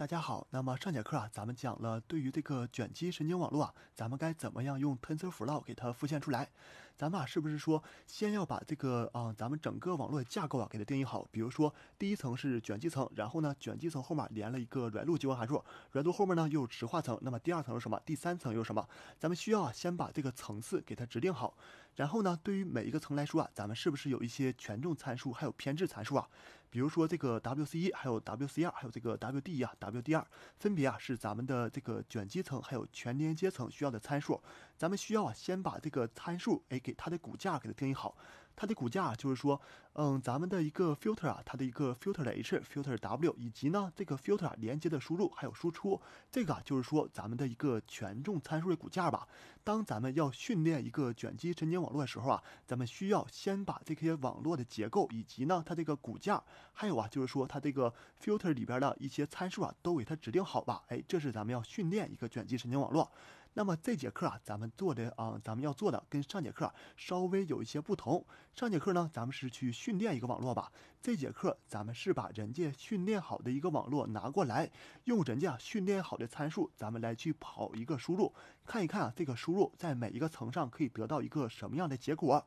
大家好，那么上节课啊，咱们讲了对于这个卷积神经网络啊，咱们该怎么样用 TensorFlow 给它复现出来？咱们啊是不是说先要把这个啊咱们整个网络架构啊给它定义好？比如说第一层是卷积层，然后呢卷积层后面连了一个软路激活函数，软路后面呢又有直化层。那么第二层是什么？第三层又是什么？咱们需要啊先把这个层次给它指定好。然后呢，对于每一个层来说啊，咱们是不是有一些权重参数还有偏置参数啊？比如说这个 w c 一，还有 w c 二，还有这个 WDE 啊 w d 二，分别啊是咱们的这个卷积层还有全连接层需要的参数，咱们需要啊先把这个参数哎给它的骨架给它定义好。它的骨架就是说，嗯，咱们的一个 filter 啊，它的一个 filter h、filter w，以及呢这个 filter 连接的输入还有输出，这个啊就是说咱们的一个权重参数的骨架吧。当咱们要训练一个卷积神经网络的时候啊，咱们需要先把这些网络的结构以及呢它这个骨架，还有啊就是说它这个 filter 里边的一些参数啊都给它指定好吧。哎，这是咱们要训练一个卷积神经网络。那么这节课啊，咱们做的啊，咱们要做的跟上节课稍微有一些不同。上节课呢，咱们是去训练一个网络吧。这节课咱们是把人家训练好的一个网络拿过来，用人家训练好的参数，咱们来去跑一个输入，看一看啊，这个输入在每一个层上可以得到一个什么样的结果。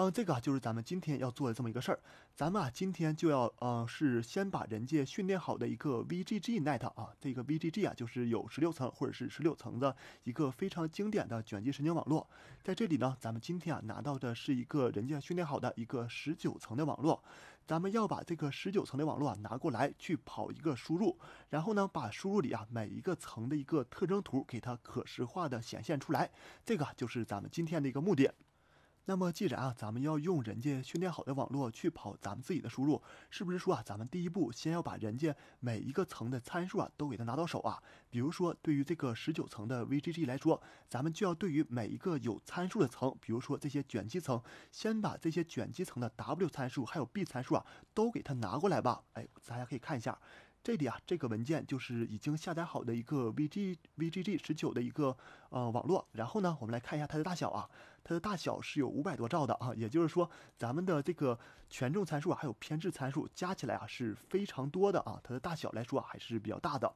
嗯，这个就是咱们今天要做的这么一个事儿。咱们啊，今天就要呃，是先把人家训练好的一个 VGG Net 啊，这个 VGG 啊，就是有十六层或者是十六层的一个非常经典的卷积神经网络。在这里呢，咱们今天啊拿到的是一个人家训练好的一个十九层的网络。咱们要把这个十九层的网络啊拿过来去跑一个输入，然后呢，把输入里啊每一个层的一个特征图给它可视化的显现出来。这个就是咱们今天的一个目的。那么既然啊，咱们要用人家训练好的网络去跑咱们自己的输入，是不是说啊，咱们第一步先要把人家每一个层的参数啊都给它拿到手啊？比如说对于这个十九层的 VGG 来说，咱们就要对于每一个有参数的层，比如说这些卷积层，先把这些卷积层的 W 参数还有 b 参数啊都给它拿过来吧。哎，大家可以看一下。这里啊，这个文件就是已经下载好的一个 VGG19 v g 的一个呃网络。然后呢，我们来看一下它的大小啊，它的大小是有五百多兆的啊，也就是说，咱们的这个权重参数还有偏置参数加起来啊是非常多的啊，它的大小来说还是比较大的。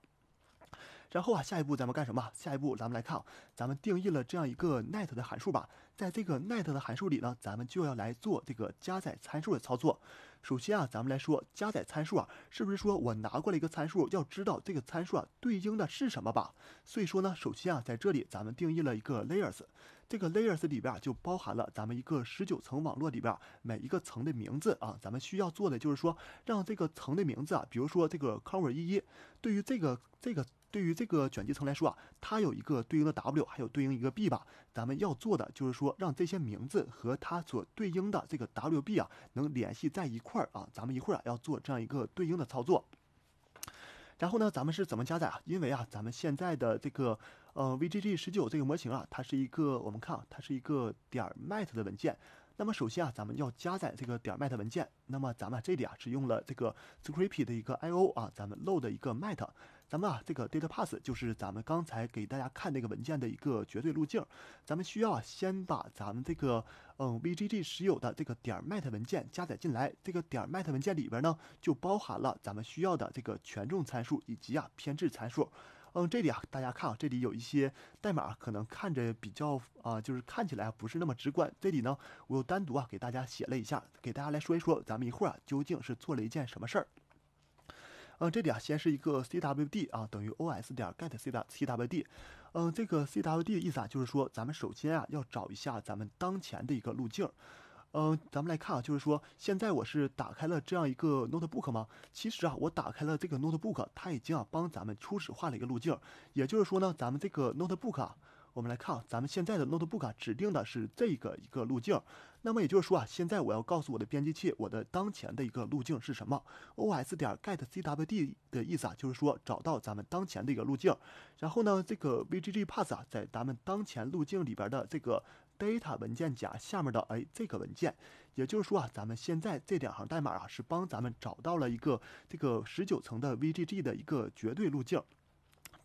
然后啊，下一步咱们干什么？下一步咱们来看咱们定义了这样一个 net 的函数吧。在这个 net 的函数里呢，咱们就要来做这个加载参数的操作。首先啊，咱们来说加载参数啊，是不是说我拿过来一个参数，要知道这个参数啊对应的是什么吧？所以说呢，首先啊，在这里咱们定义了一个 layers，这个 layers 里边啊就包含了咱们一个十九层网络里边每一个层的名字啊。咱们需要做的就是说，让这个层的名字啊，比如说这个 cover 一一，对于这个这个。对于这个卷积层来说啊，它有一个对应的 W，还有对应一个 b 吧。咱们要做的就是说，让这些名字和它所对应的这个 W、b 啊，能联系在一块儿啊。咱们一会儿啊，要做这样一个对应的操作。然后呢，咱们是怎么加载啊？因为啊，咱们现在的这个呃 VGG 十九这个模型啊，它是一个我们看，啊，它是一个点儿 mat 的文件。那么首先啊，咱们要加载这个点 mat 文件。那么咱们这里啊是用了这个 scrapy 的一个 I/O 啊，咱们 load 的一个 mat。咱们啊这个 data path 就是咱们刚才给大家看那个文件的一个绝对路径。咱们需要先把咱们这个嗯 VGG 十有的这个点 mat 文件加载进来。这个点 mat 文件里边呢就包含了咱们需要的这个权重参数以及啊偏置参数。嗯，这里啊，大家看啊，这里有一些代码，可能看着比较啊，就是看起来不是那么直观。这里呢，我又单独啊，给大家写了一下，给大家来说一说，咱们一会儿啊，究竟是做了一件什么事儿。嗯，这里啊，先是一个 cwd 啊等于 os 点 getcwd，嗯，这个 cwd 的意思啊，就是说咱们首先啊，要找一下咱们当前的一个路径。嗯，咱们来看啊，就是说现在我是打开了这样一个 notebook 吗？其实啊，我打开了这个 notebook，它已经啊帮咱们初始化了一个路径。也就是说呢，咱们这个 notebook 啊，我们来看啊，咱们现在的 notebook 指定的是这个一个路径。那么也就是说啊，现在我要告诉我的编辑器，我的当前的一个路径是什么？OS 点 getcwd 的意思啊，就是说找到咱们当前的一个路径。然后呢，这个 vgg p a s s 啊，在咱们当前路径里边的这个。data 文件夹下面的哎这个文件，也就是说啊，咱们现在这两行代码啊是帮咱们找到了一个这个十九层的 VGG 的一个绝对路径，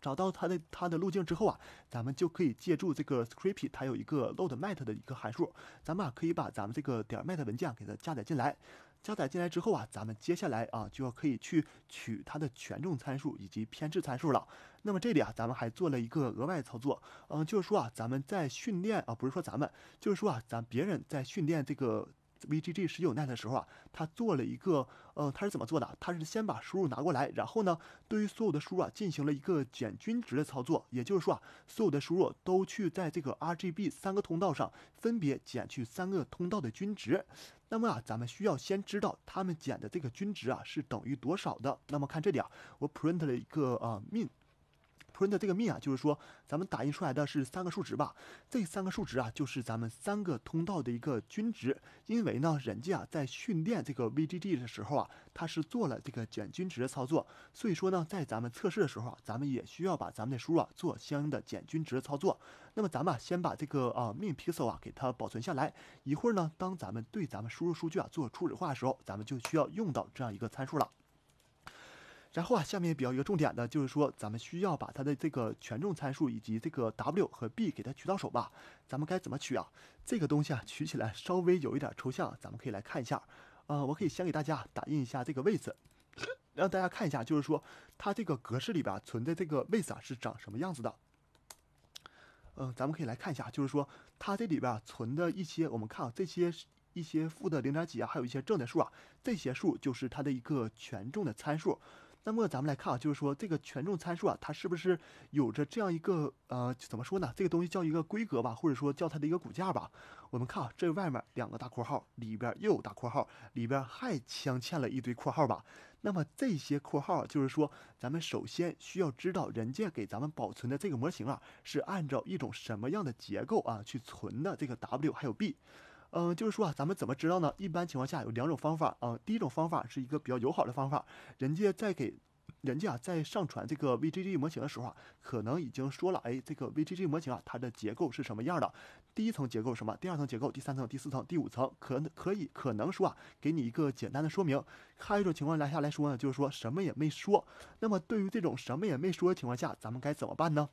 找到它的它的路径之后啊，咱们就可以借助这个 scipy 它有一个 loadmat 的一个函数，咱们啊可以把咱们这个点儿 mat 文件给它加载进来。加载进来之后啊，咱们接下来啊就要可以去取它的权重参数以及偏置参数了。那么这里啊，咱们还做了一个额外操作，嗯，就是说啊，咱们在训练啊，不是说咱们，就是说啊，咱别人在训练这个。VGG 十九 net 的时候啊，它做了一个呃，它是怎么做的？它是先把输入拿过来，然后呢，对于所有的输入啊，进行了一个减均值的操作。也就是说啊，所有的输入都去在这个 RGB 三个通道上分别减去三个通道的均值。那么啊，咱们需要先知道他们减的这个均值啊是等于多少的。那么看这里啊，我 print 了一个呃 min。i n 的这个命啊，就是说，咱们打印出来的是三个数值吧？这三个数值啊，就是咱们三个通道的一个均值。因为呢，人家啊在训练这个 VGG 的时候啊，它是做了这个减均值的操作，所以说呢，在咱们测试的时候啊，咱们也需要把咱们的输入啊做相应的减均值的操作。那么咱们啊，先把这个啊 mean pixel 啊给它保存下来。一会儿呢，当咱们对咱们输入数据啊做初始化的时候，咱们就需要用到这样一个参数了。然后啊，下面比较一个重点的就是说，咱们需要把它的这个权重参数以及这个 w 和 b 给它取到手吧。咱们该怎么取啊？这个东西啊，取起来稍微有一点抽象。咱们可以来看一下，呃，我可以先给大家打印一下这个位置，让大家看一下，就是说它这个格式里边存在这个位置啊是长什么样子的。嗯，咱们可以来看一下，就是说它这里边存的一些，我们看啊，这些一些负的零点几啊，还有一些正的数啊，这些数就是它的一个权重的参数。那么咱们来看啊，就是说这个权重参数啊，它是不是有着这样一个呃，怎么说呢？这个东西叫一个规格吧，或者说叫它的一个骨架吧。我们看啊，这外面两个大括号，里边又有大括号，里边还镶嵌了一堆括号吧。那么这些括号，就是说咱们首先需要知道，人家给咱们保存的这个模型啊，是按照一种什么样的结构啊去存的？这个 W 还有 B。嗯，就是说啊，咱们怎么知道呢？一般情况下有两种方法啊。第一种方法是一个比较友好的方法，人家在给，人家啊在上传这个 VGG 模型的时候啊，可能已经说了，哎，这个 VGG 模型啊，它的结构是什么样的？第一层结构什么？第二层结构？第三层？第四层？第五层？可可以可能说啊，给你一个简单的说明。还有一种情况下来说呢，就是说什么也没说。那么对于这种什么也没说的情况下，咱们该怎么办呢？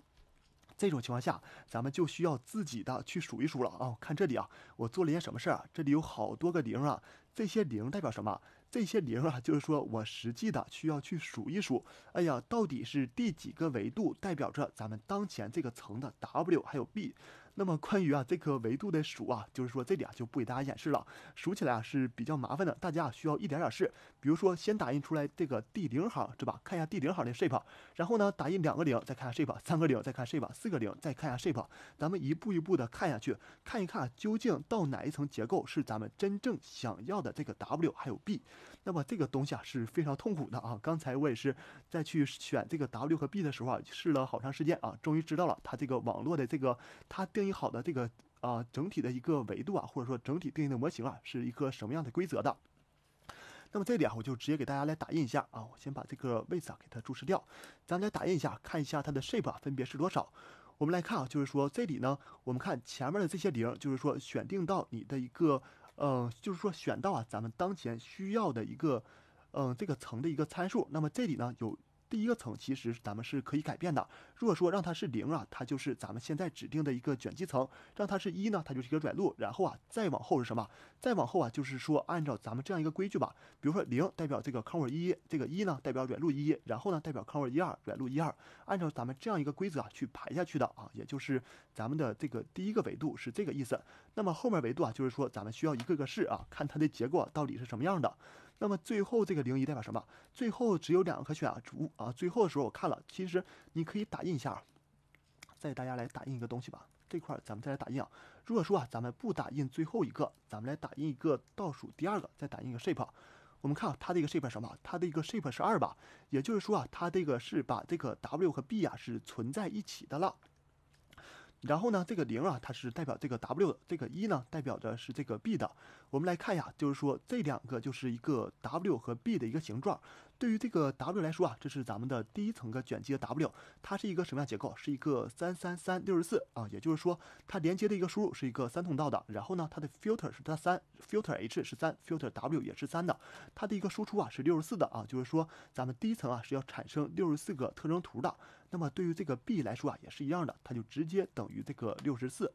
这种情况下，咱们就需要自己的去数一数了啊！看这里啊，我做了一件什么事儿啊？这里有好多个零啊，这些零代表什么？这些零啊，就是说我实际的需要去数一数。哎呀，到底是第几个维度代表着咱们当前这个层的 W 还有 B？那么关于啊这个维度的数啊，就是说这里啊就不给大家演示了，数起来啊是比较麻烦的，大家啊需要一点点试，比如说先打印出来这个 D 零行是吧？看一下 D 零行的 shape，然后呢打印两个零，再看 shape，三个零，再看 shape，四个零，再看下 shape，咱们一步一步的看下去，看一看究竟到哪一层结构是咱们真正想要的这个 W 还有 B。那么这个东西啊是非常痛苦的啊，刚才我也是在去选这个 W 和 B 的时候啊试了好长时间啊，终于知道了它这个网络的这个它定。义好的这个啊整体的一个维度啊，或者说整体对应的模型啊，是一个什么样的规则的？那么这里啊，我就直接给大家来打印一下啊。我先把这个位置啊给它注释掉，咱来打印一下，看一下它的 shape 啊分别是多少。我们来看啊，就是说这里呢，我们看前面的这些零，就是说选定到你的一个嗯，就是说选到啊咱们当前需要的一个嗯这个层的一个参数。那么这里呢有。第一个层其实咱们是可以改变的。如果说让它是零啊，它就是咱们现在指定的一个卷积层；让它是一呢，它就是一个软路。然后啊，再往后是什么？再往后啊，就是说按照咱们这样一个规矩吧。比如说零代表这个 cover 一，这个一呢代表软路一，然后呢代表 cover 一二软路一二。按照咱们这样一个规则啊去排下去的啊，也就是咱们的这个第一个维度是这个意思。那么后面维度啊，就是说咱们需要一个个试啊，看它的结果到底是什么样的。那么最后这个零一代表什么？最后只有两个可选啊，主啊，最后的时候我看了，其实你可以打印一下，再大家来打印一个东西吧。这块咱们再来打印。啊。如果说啊，咱们不打印最后一个，咱们来打印一个倒数第二个，再打印一个 shape。我们看它的一个 shape 什么？它的一个 shape 是二吧？也就是说啊，它这个是把这个 W 和 B 呀是存在一起的了。然后呢，这个零啊，它是代表这个 W 的，这个一呢，代表的是这个 B 的。我们来看一下，就是说这两个就是一个 W 和 B 的一个形状。对于这个 W 来说啊，这是咱们的第一层的卷积的 W，它是一个什么样结构？是一个三三三六十四啊，也就是说，它连接的一个输入是一个三通道的，然后呢，它的 filter 是它三，filter H 是三，filter W 也是三的，它的一个输出啊是六十四的啊，就是说，咱们第一层啊是要产生六十四个特征图的。那么对于这个 B 来说啊，也是一样的，它就直接等于这个六十四。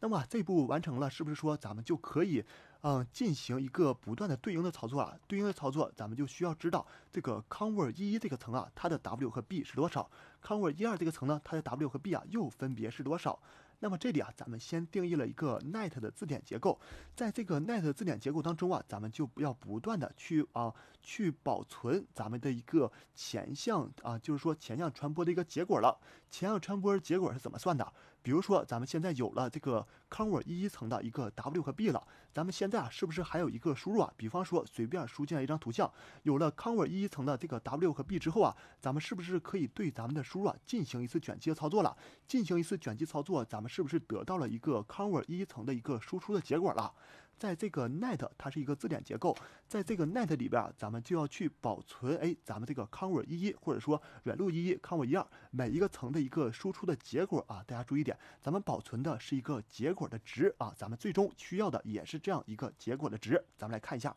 那么这步完成了，是不是说咱们就可以？嗯，进行一个不断的对应的操作啊，对应的操作，咱们就需要知道这个 cover 一一这个层啊，它的 W 和 B 是多少？cover 一二这个层呢，它的 W 和 B 啊又分别是多少？那么这里啊，咱们先定义了一个 net 的字典结构，在这个 net 字典结构当中啊，咱们就要不断的去啊，去保存咱们的一个前向啊，就是说前向传播的一个结果了。前向传播结果是怎么算的？比如说，咱们现在有了这个 cover 一一层的一个 W 和 B 了，咱们现在啊，是不是还有一个输入啊？比方说，随便输进来一张图像，有了 cover 一一层的这个 W 和 B 之后啊，咱们是不是可以对咱们的输入啊进行一次卷积操作了？进行一次卷积操作，咱们是不是得到了一个 cover 一一层的一个输出的结果了？在这个 net 它是一个字典结构，在这个 net 里边啊，咱们就要去保存哎，咱们这个 c o e r 一一或者说软路一一 c o e r 一二每一个层的一个输出的结果啊，大家注意点，咱们保存的是一个结果的值啊，咱们最终需要的也是这样一个结果的值，咱们来看一下。